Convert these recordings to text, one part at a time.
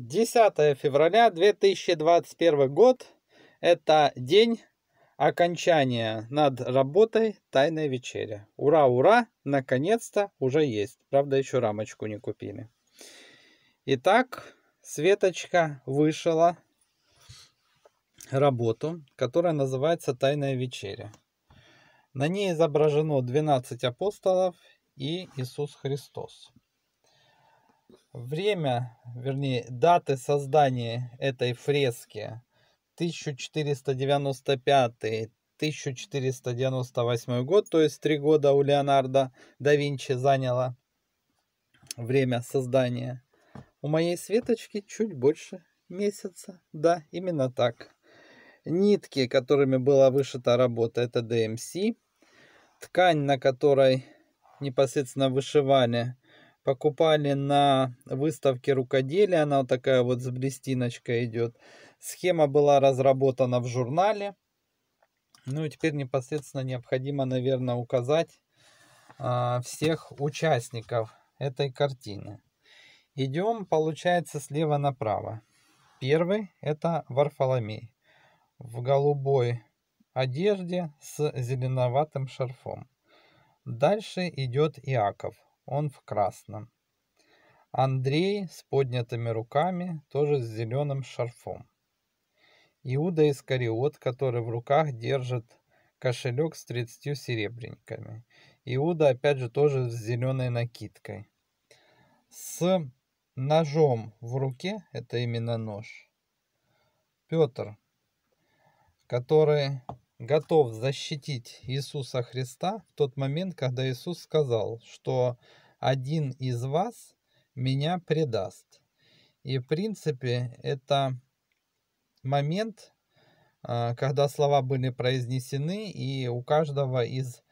10 февраля 2021 год – это день окончания над работой тайной вечери. Ура, ура, наконец-то уже есть. Правда, еще рамочку не купили. Итак, Светочка вышла работу, которая называется «Тайная вечеря». На ней изображено 12 апостолов и Иисус Христос. Время, вернее, даты создания этой фрески 1495-1498 год, то есть три года у Леонардо да Винчи заняло время создания. У моей Светочки чуть больше месяца. Да, именно так. Нитки, которыми была вышита работа, это DMC. Ткань, на которой непосредственно вышивание покупали на выставке рукоделия, она вот такая вот с блестиночкой идет. Схема была разработана в журнале. Ну и теперь непосредственно необходимо, наверное, указать э, всех участников этой картины. Идем, получается, слева направо. Первый это Варфоломей в голубой одежде с зеленоватым шарфом. Дальше идет Иаков он в красном. Андрей с поднятыми руками, тоже с зеленым шарфом. Иуда Искариот, который в руках держит кошелек с 30 серебряниками. Иуда, опять же, тоже с зеленой накидкой. С ножом в руке, это именно нож, Петр, который готов защитить Иисуса Христа в тот момент, когда Иисус сказал, что один из вас меня предаст. И в принципе это момент, а, когда слова были произнесены, и у каждого из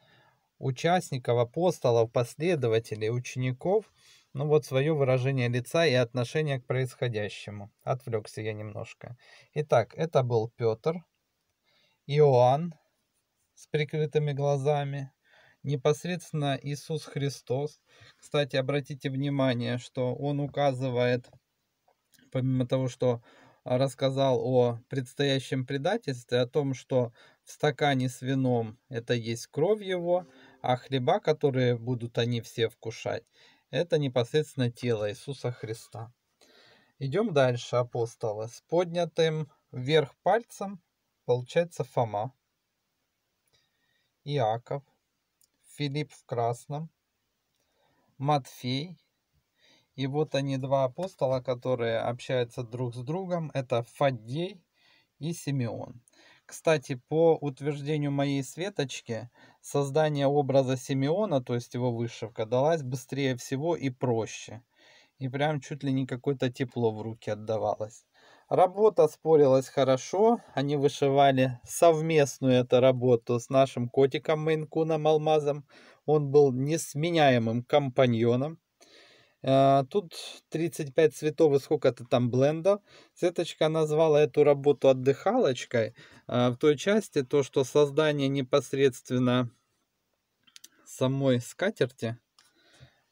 участников, апостолов, последователей, учеников, ну вот свое выражение лица и отношение к происходящему. Отвлекся я немножко. Итак, это был Петр, Иоанн с прикрытыми глазами, непосредственно Иисус Христос. Кстати, обратите внимание, что он указывает, помимо того, что рассказал о предстоящем предательстве, о том, что в стакане с вином это есть кровь его, а хлеба, которые будут они все вкушать, это непосредственно тело Иисуса Христа. Идем дальше, апостолы. С поднятым вверх пальцем Получается Фома, Иаков, Филипп в красном, Матфей. И вот они два апостола, которые общаются друг с другом. Это Фаддей и Симеон. Кстати, по утверждению моей Светочки, создание образа Симеона, то есть его вышивка, далась быстрее всего и проще. И прям чуть ли не какое-то тепло в руки отдавалось. Работа спорилась хорошо, они вышивали совместную эту работу с нашим котиком Мейнкуном Алмазом. Он был несменяемым компаньоном. А, тут 35 цветов и сколько-то там блендов. Цветочка назвала эту работу отдыхалочкой. А, в той части то, что создание непосредственно самой скатерти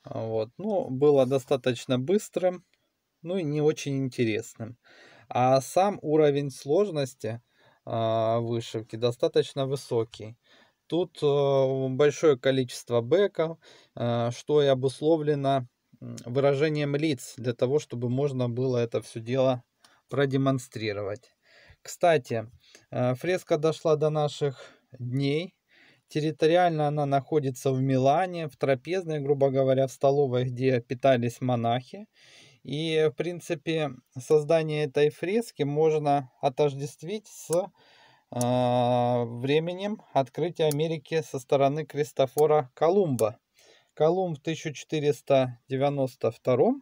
а, вот, ну, было достаточно быстрым, ну и не очень интересным. А сам уровень сложности а, вышивки достаточно высокий. Тут э, большое количество бэков, э, что и обусловлено выражением лиц, для того, чтобы можно было это все дело продемонстрировать. Кстати, э, фреска дошла до наших дней. Территориально она находится в Милане, в трапезной, грубо говоря, в столовой, где питались монахи. И, в принципе, создание этой фрески можно отождествить с э, временем открытия Америки со стороны Кристофора Колумба. Колумб в 1492,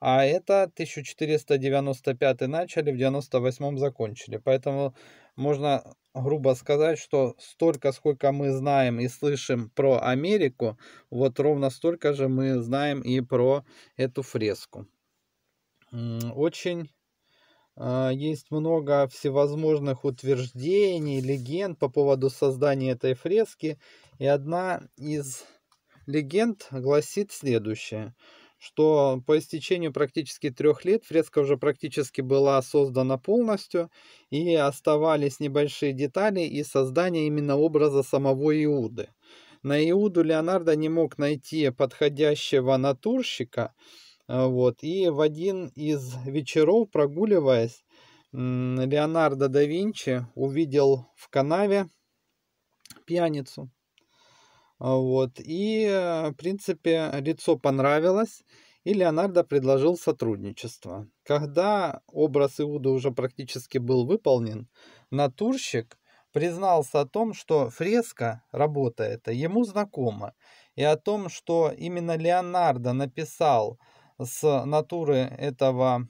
а это 1495 начали, в 98 закончили. Поэтому можно грубо сказать, что столько, сколько мы знаем и слышим про Америку, вот ровно столько же мы знаем и про эту фреску. Очень а, есть много всевозможных утверждений, легенд по поводу создания этой фрески. И одна из легенд гласит следующее, что по истечению практически трех лет фреска уже практически была создана полностью, и оставались небольшие детали и создание именно образа самого Иуды. На Иуду Леонардо не мог найти подходящего натурщика, а, вот, и в один из вечеров, прогуливаясь, Леонардо да Винчи увидел в канаве пьяницу. А, вот. И, э, в принципе, лицо понравилось, и Леонардо предложил сотрудничество. Когда образ Иуды уже практически был выполнен, натурщик признался о том, что фреска, работа эта, ему знакома, и о том, что именно Леонардо написал с натуры этого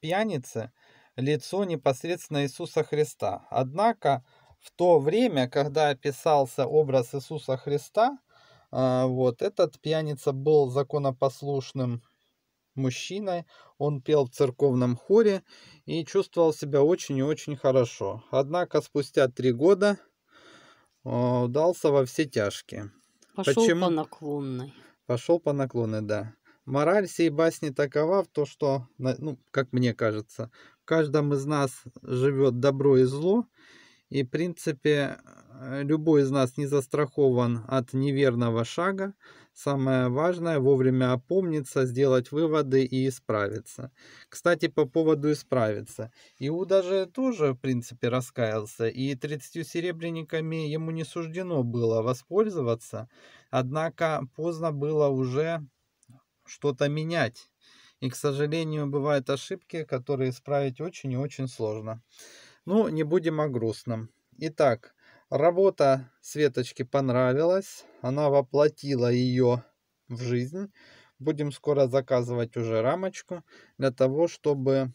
пьяницы лицо непосредственно Иисуса Христа. Однако в то время, когда описался образ Иисуса Христа, а, вот этот пьяница был законопослушным мужчиной, он пел в церковном хоре и чувствовал себя очень и очень хорошо. Однако спустя три года а, удался во все тяжкие. Пошел Почему? по наклонной. Пошел по наклонной, да. Мораль всей басни такова в то, что, ну, как мне кажется, в каждом из нас живет добро и зло, и, в принципе, э, любой из нас не застрахован от неверного шага. Самое важное – вовремя опомниться, сделать выводы и исправиться. Кстати, по поводу исправиться. Иуда же тоже, в принципе, раскаялся, и 30 серебряниками ему не суждено было воспользоваться, однако поздно было уже что-то менять. И, к сожалению, бывают ошибки, которые исправить очень и очень сложно. Ну, не будем о грустном. Итак, работа Светочки понравилась. Она воплотила ее в жизнь. Будем скоро заказывать уже рамочку для того, чтобы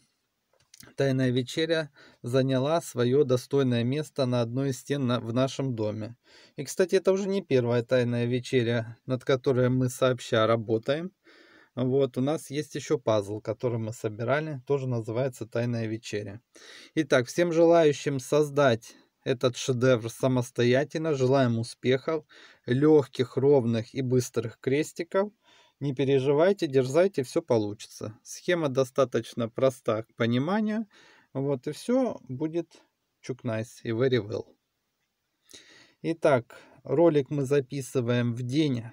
тайная вечеря заняла свое достойное место на одной из стен в нашем доме. И, кстати, это уже не первая тайная вечеря, над которой мы сообща работаем. Вот, у нас есть еще пазл, который мы собирали, тоже называется «Тайная вечеря». Итак, всем желающим создать этот шедевр самостоятельно, желаем успехов, легких, ровных и быстрых крестиков. Не переживайте, дерзайте, все получится. Схема достаточно проста к пониманию. Вот и все будет чукнайс nice и very well. Итак, ролик мы записываем в день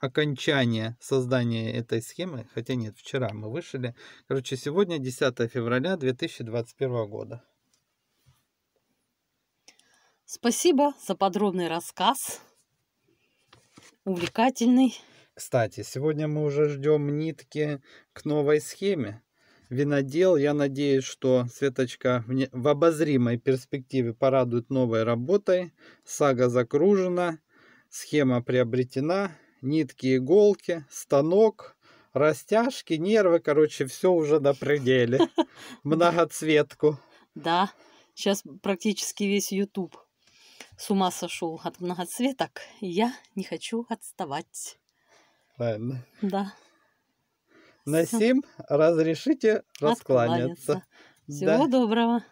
окончания создания этой схемы, хотя нет, вчера мы вышли. Короче, сегодня 10 февраля 2021 года. Спасибо за подробный рассказ. Увлекательный. Кстати, сегодня мы уже ждем нитки к новой схеме. Винодел, я надеюсь, что Светочка в обозримой перспективе порадует новой работой. Сага закружена, схема приобретена нитки, иголки, станок, растяжки, нервы, короче, все уже на пределе. Многоцветку. Да, сейчас практически весь YouTube с ума сошел от многоцветок. Я не хочу отставать. Правильно. Да. На всё. сим разрешите раскланяться. Всего да. доброго.